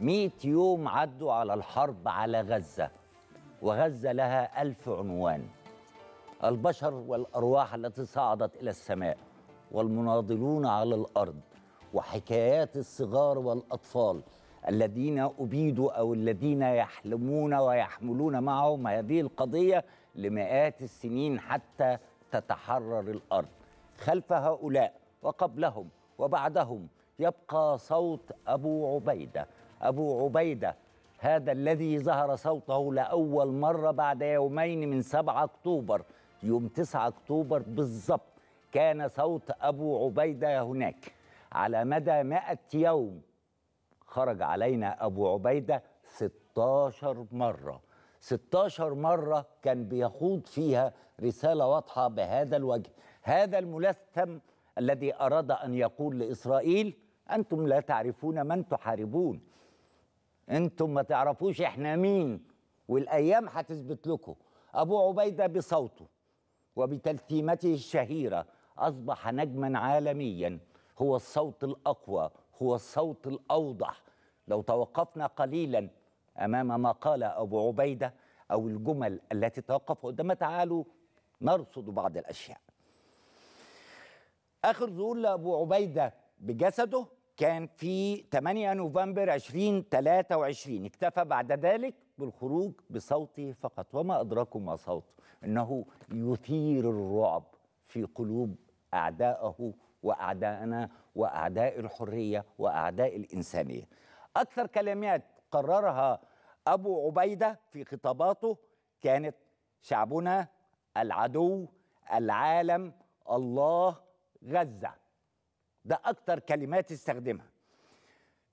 100 يوم عدوا على الحرب على غزة وغزة لها ألف عنوان البشر والأرواح التي صعدت إلى السماء والمناضلون على الأرض وحكايات الصغار والأطفال الذين أبيدوا أو الذين يحلمون ويحملون معهم هذه القضية لمئات السنين حتى تتحرر الأرض خلف هؤلاء وقبلهم وبعدهم يبقى صوت أبو عبيده أبو عبيدة هذا الذي ظهر صوته لأول مرة بعد يومين من 7 أكتوبر يوم 9 أكتوبر بالضبط كان صوت أبو عبيدة هناك على مدى 100 يوم خرج علينا أبو عبيدة 16 مرة 16 مرة كان بيخوض فيها رسالة واضحة بهذا الوجه هذا الملثم الذي أراد أن يقول لإسرائيل أنتم لا تعرفون من تحاربون انتم ما تعرفوش احنا مين والايام هتثبت لكم ابو عبيده بصوته وبتلتيمته الشهيره اصبح نجما عالميا هو الصوت الاقوى هو الصوت الاوضح لو توقفنا قليلا امام ما قال ابو عبيده او الجمل التي توقف قدامها تعالوا نرصد بعض الاشياء اخر ظهور لابو عبيده بجسده كان في 8 نوفمبر 2023 اكتفى بعد ذلك بالخروج بصوته فقط وما أدراكم ما صوته إنه يثير الرعب في قلوب أعدائه وأعدائنا وأعداء الحرية وأعداء الإنسانية أكثر كلمات قررها أبو عبيدة في خطاباته كانت شعبنا العدو العالم الله غزة ده اكتر كلمات استخدمها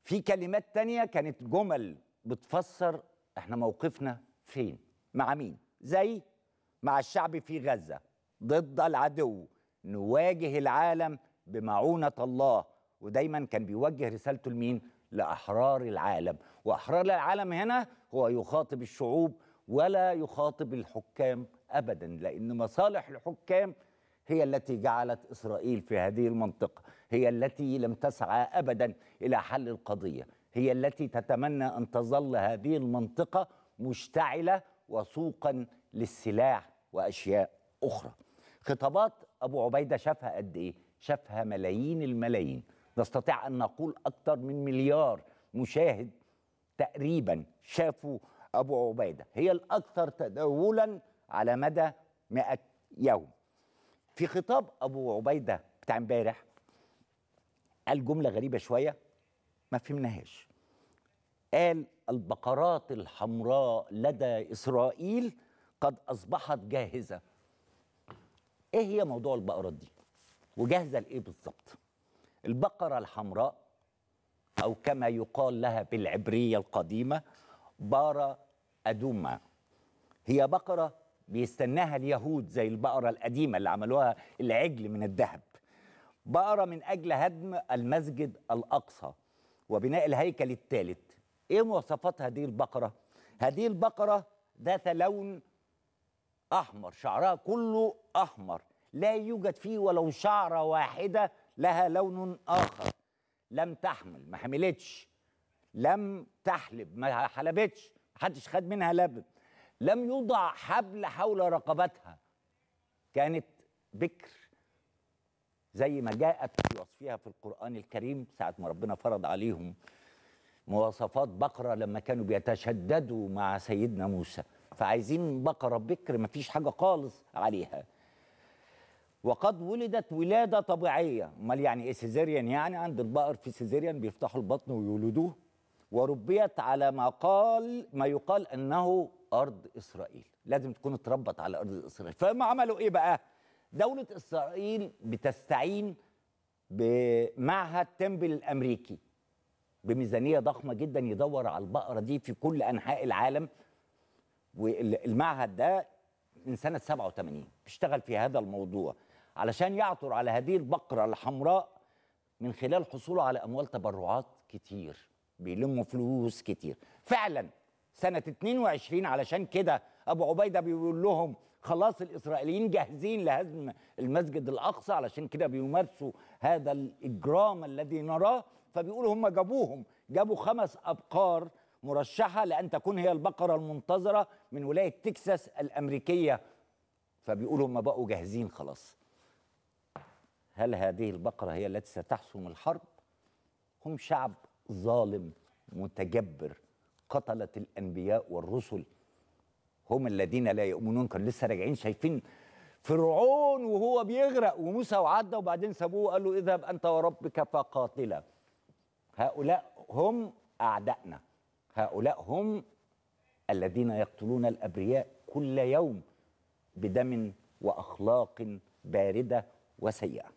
في كلمات تانية كانت جمل بتفسر احنا موقفنا فين مع مين زي مع الشعب في غزة ضد العدو نواجه العالم بمعونة الله ودايما كان بيوجه رسالته لمين لأحرار العالم وأحرار العالم هنا هو يخاطب الشعوب ولا يخاطب الحكام أبدا لأن مصالح الحكام هي التي جعلت إسرائيل في هذه المنطقة هي التي لم تسعى أبدا إلى حل القضية هي التي تتمنى أن تظل هذه المنطقة مشتعلة وسوقا للسلاح وأشياء أخرى خطابات أبو عبيدة شافها قد إيه؟ شافها ملايين الملايين نستطيع أن نقول أكثر من مليار مشاهد تقريبا شافوا أبو عبيدة هي الأكثر تداولا على مدى 100 يوم في خطاب ابو عبيده بتاع امبارح قال جمله غريبه شويه ما فهمناهاش قال البقرات الحمراء لدى اسرائيل قد اصبحت جاهزه ايه هي موضوع البقرات دي وجاهزه لايه بالظبط البقره الحمراء او كما يقال لها بالعبريه القديمه بارا ادوما هي بقره بيستناها اليهود زي البقرة القديمة اللي عملوها العجل من الذهب بقرة من أجل هدم المسجد الأقصى وبناء الهيكل الثالث إيه مواصفات هذه البقرة؟ هذه البقرة ذات لون أحمر شعرها كله أحمر لا يوجد فيه ولو شعرة واحدة لها لون آخر لم تحمل ما حملتش لم تحلب ما حلبتش حدش خد منها لبن لم يوضع حبل حول رقبتها كانت بكر زي ما جاءت في وصفها في القرآن الكريم ساعة ما ربنا فرض عليهم مواصفات بقرة لما كانوا بيتشددوا مع سيدنا موسى فعايزين بقرة بكر مفيش حاجة خالص عليها وقد ولدت ولادة طبيعية امال يعني ايه سيزيريان يعني عند البقر في سيزيريان بيفتحوا البطن ويولدوه وربيت على ما قال ما يقال انه ارض اسرائيل لازم تكون اتربط على ارض اسرائيل فهم عملوا ايه بقى دوله اسرائيل بتستعين بمعهد تمبل الامريكي بميزانيه ضخمه جدا يدور على البقره دي في كل انحاء العالم والمعهد ده من سنه 87 بيشتغل في هذا الموضوع علشان يعثر على هذه البقره الحمراء من خلال حصوله على اموال تبرعات كتير بيلموا فلوس كتير فعلا سنة 22 علشان كده أبو عبيدة بيقول لهم خلاص الإسرائيليين جاهزين لهزم المسجد الأقصى علشان كده بيمارسوا هذا الإجرام الذي نراه فبيقولوا هم جابوهم جابوا خمس أبقار مرشحة لأن تكون هي البقرة المنتظرة من ولاية تكساس الأمريكية فبيقولوا هم بقوا جاهزين خلاص هل هذه البقرة هي التي ستحسم الحرب؟ هم شعب ظالم متجبر قتلت الانبياء والرسل هم الذين لا يؤمنون كانوا لسه راجعين شايفين فرعون وهو بيغرق وموسى وعدى وبعدين سابوه وقال له اذهب انت وربك فقاتلا هؤلاء هم اعدائنا هؤلاء هم الذين يقتلون الابرياء كل يوم بدم واخلاق بارده وسيئه